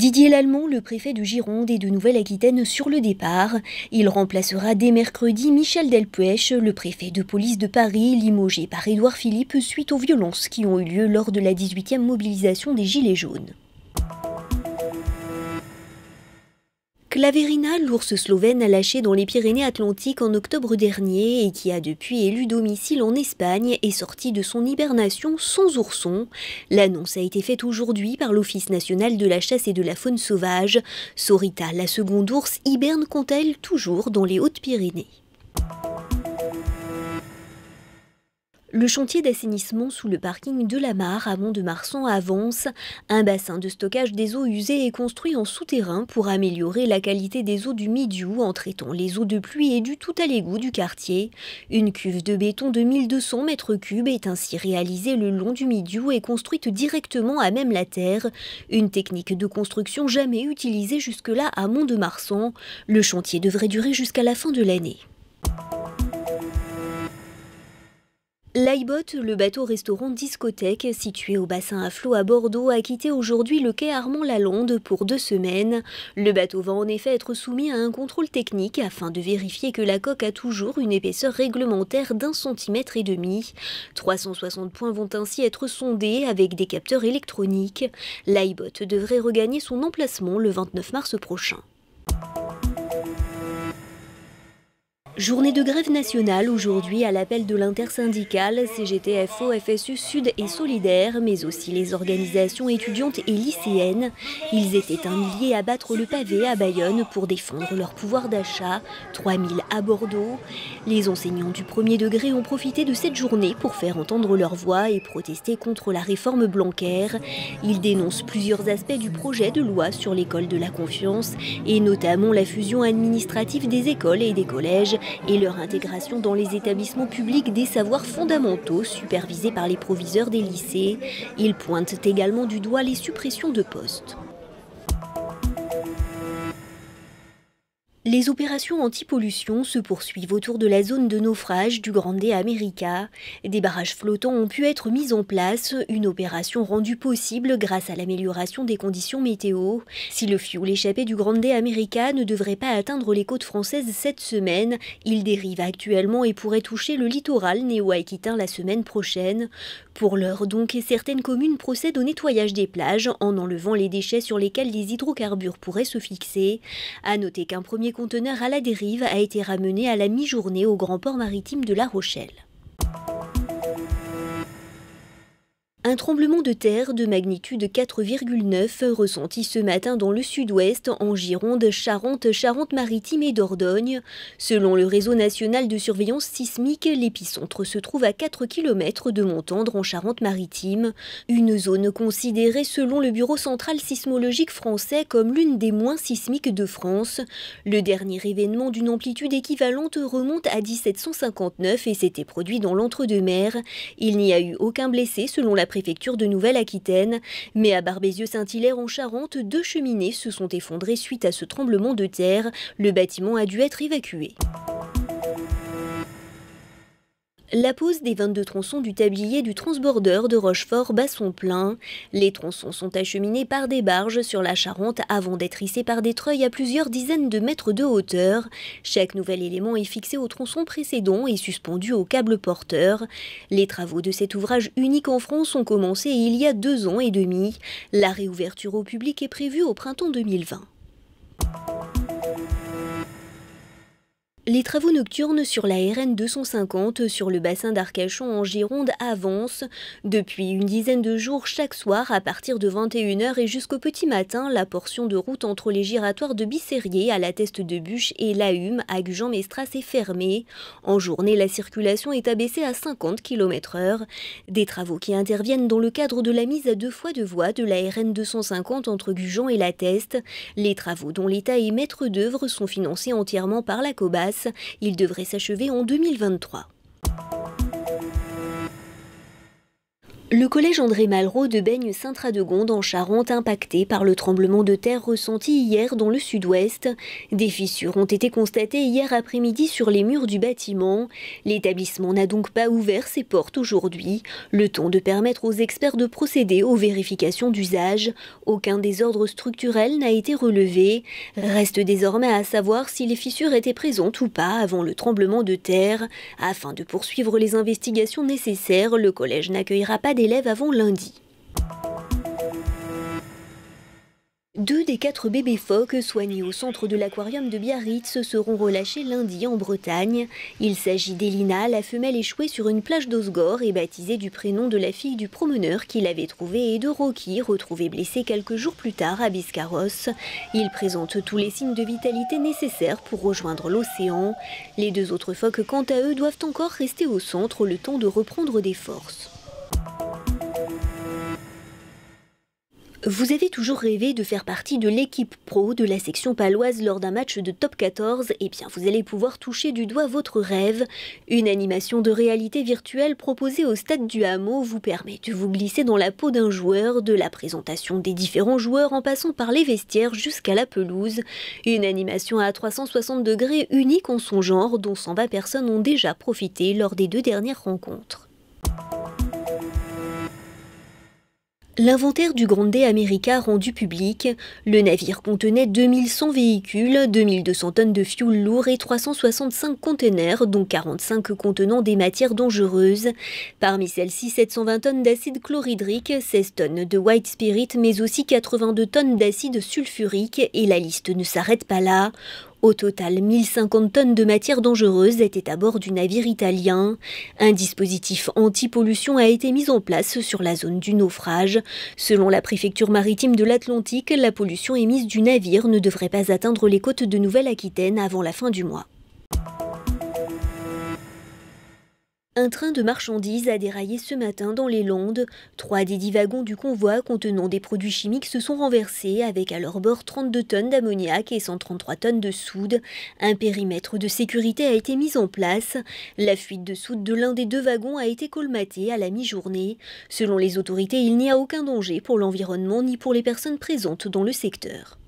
Didier Lallemand, le préfet de Gironde et de Nouvelle-Aquitaine sur le départ. Il remplacera dès mercredi Michel Delpuech, le préfet de police de Paris, limogé par Édouard Philippe suite aux violences qui ont eu lieu lors de la 18e mobilisation des Gilets jaunes. La Vérina, l'ours slovène a lâché dans les Pyrénées-Atlantiques en octobre dernier et qui a depuis élu domicile en Espagne, et sorti de son hibernation sans ourson. L'annonce a été faite aujourd'hui par l'Office national de la chasse et de la faune sauvage. Sorita, la seconde ours, hiberne, compte elle, toujours dans les Hautes-Pyrénées. Le chantier d'assainissement sous le parking de la Mare à Mont-de-Marsan avance. Un bassin de stockage des eaux usées est construit en souterrain pour améliorer la qualité des eaux du Midiou en traitant les eaux de pluie et du tout à l'égout du quartier. Une cuve de béton de 1200 mètres cubes est ainsi réalisée le long du Midiou et construite directement à même la terre. Une technique de construction jamais utilisée jusque-là à Mont-de-Marsan. Le chantier devrait durer jusqu'à la fin de l'année. L'iBot, le bateau-restaurant discothèque situé au bassin à flot à Bordeaux, a quitté aujourd'hui le quai Armand-Lalonde pour deux semaines. Le bateau va en effet être soumis à un contrôle technique afin de vérifier que la coque a toujours une épaisseur réglementaire d'un centimètre et demi. 360 points vont ainsi être sondés avec des capteurs électroniques. L'iBot devrait regagner son emplacement le 29 mars prochain. Journée de grève nationale aujourd'hui à l'appel de l'intersyndicale CGTFO, FSU Sud et Solidaire, mais aussi les organisations étudiantes et lycéennes. Ils étaient un millier à battre le pavé à Bayonne pour défendre leur pouvoir d'achat, 3000 à Bordeaux. Les enseignants du premier degré ont profité de cette journée pour faire entendre leur voix et protester contre la réforme Blanquer. Ils dénoncent plusieurs aspects du projet de loi sur l'école de la confiance et notamment la fusion administrative des écoles et des collèges et leur intégration dans les établissements publics des savoirs fondamentaux supervisés par les proviseurs des lycées. Ils pointent également du doigt les suppressions de postes. Les opérations anti-pollution se poursuivent autour de la zone de naufrage du Grande America. Des barrages flottants ont pu être mis en place, une opération rendue possible grâce à l'amélioration des conditions météo. Si le fioul échappé du Grande America ne devrait pas atteindre les côtes françaises cette semaine, il dérive actuellement et pourrait toucher le littoral néo-aquitain la semaine prochaine. Pour l'heure donc, certaines communes procèdent au nettoyage des plages en enlevant les déchets sur lesquels les hydrocarbures pourraient se fixer. À noter qu'un premier conteneur à la dérive a été ramené à la mi-journée au grand port maritime de La Rochelle. Un tremblement de terre de magnitude 4,9 ressenti ce matin dans le sud-ouest, en Gironde, Charente, Charente-Maritime et Dordogne. Selon le réseau national de surveillance sismique, l'épicentre se trouve à 4 km de Montendre en Charente-Maritime, une zone considérée selon le Bureau central sismologique français comme l'une des moins sismiques de France. Le dernier événement d'une amplitude équivalente remonte à 1759 et s'était produit dans l'entre-deux-mers. Il n'y a eu aucun blessé selon la prévision de Nouvelle-Aquitaine. Mais à Barbezieux-Saint-Hilaire en Charente, deux cheminées se sont effondrées suite à ce tremblement de terre. Le bâtiment a dû être évacué. La pose des 22 tronçons du tablier du transbordeur de Rochefort bat son plein. Les tronçons sont acheminés par des barges sur la Charente avant d'être hissés par des treuils à plusieurs dizaines de mètres de hauteur. Chaque nouvel élément est fixé au tronçon précédent et suspendu au câble porteur. Les travaux de cet ouvrage unique en France ont commencé il y a deux ans et demi. La réouverture au public est prévue au printemps 2020. Les travaux nocturnes sur la RN 250 sur le bassin d'Arcachon en Gironde avancent. Depuis une dizaine de jours chaque soir, à partir de 21h et jusqu'au petit matin, la portion de route entre les giratoires de Bisserrier à la Teste de Bûche et La Hume à Gujan-Mestras est fermée. En journée, la circulation est abaissée à 50 km/h. Des travaux qui interviennent dans le cadre de la mise à deux fois de voie de la RN 250 entre Gujan et la Teste. Les travaux dont l'État est maître d'œuvre sont financés entièrement par la COBAS il devrait s'achever en 2023. Le collège André Malraux de baigne saint radegonde en Charente, impacté par le tremblement de terre ressenti hier dans le sud-ouest. Des fissures ont été constatées hier après-midi sur les murs du bâtiment. L'établissement n'a donc pas ouvert ses portes aujourd'hui, le temps de permettre aux experts de procéder aux vérifications d'usage. Aucun désordre structurel n'a été relevé. Reste désormais à savoir si les fissures étaient présentes ou pas avant le tremblement de terre. Afin de poursuivre les investigations nécessaires, le collège n'accueillera pas avant lundi. Deux des quatre bébés phoques soignés au centre de l'aquarium de Biarritz seront relâchés lundi en Bretagne. Il s'agit d'Elina, la femelle échouée sur une plage d'Osgor et baptisée du prénom de la fille du promeneur qui l'avait trouvée et de Rocky, retrouvé blessé quelques jours plus tard à Biscarros. Ils présentent tous les signes de vitalité nécessaires pour rejoindre l'océan. Les deux autres phoques, quant à eux, doivent encore rester au centre le temps de reprendre des forces. Vous avez toujours rêvé de faire partie de l'équipe pro de la section paloise lors d'un match de top 14 Eh bien, vous allez pouvoir toucher du doigt votre rêve. Une animation de réalité virtuelle proposée au stade du hameau vous permet de vous glisser dans la peau d'un joueur, de la présentation des différents joueurs en passant par les vestiaires jusqu'à la pelouse. Une animation à 360 degrés unique en son genre dont 120 personnes ont déjà profité lors des deux dernières rencontres. L'inventaire du Grande America rendu public, le navire contenait 2100 véhicules, 2200 tonnes de fioul lourd et 365 containers, dont 45 contenant des matières dangereuses. Parmi celles-ci, 720 tonnes d'acide chlorhydrique, 16 tonnes de white spirit, mais aussi 82 tonnes d'acide sulfurique, et la liste ne s'arrête pas là. Au total, 1050 tonnes de matières dangereuses étaient à bord du navire italien. Un dispositif anti-pollution a été mis en place sur la zone du naufrage. Selon la préfecture maritime de l'Atlantique, la pollution émise du navire ne devrait pas atteindre les côtes de Nouvelle-Aquitaine avant la fin du mois. Un train de marchandises a déraillé ce matin dans les Landes. Trois des dix wagons du convoi contenant des produits chimiques se sont renversés avec à leur bord 32 tonnes d'ammoniac et 133 tonnes de soude. Un périmètre de sécurité a été mis en place. La fuite de soude de l'un des deux wagons a été colmatée à la mi-journée. Selon les autorités, il n'y a aucun danger pour l'environnement ni pour les personnes présentes dans le secteur.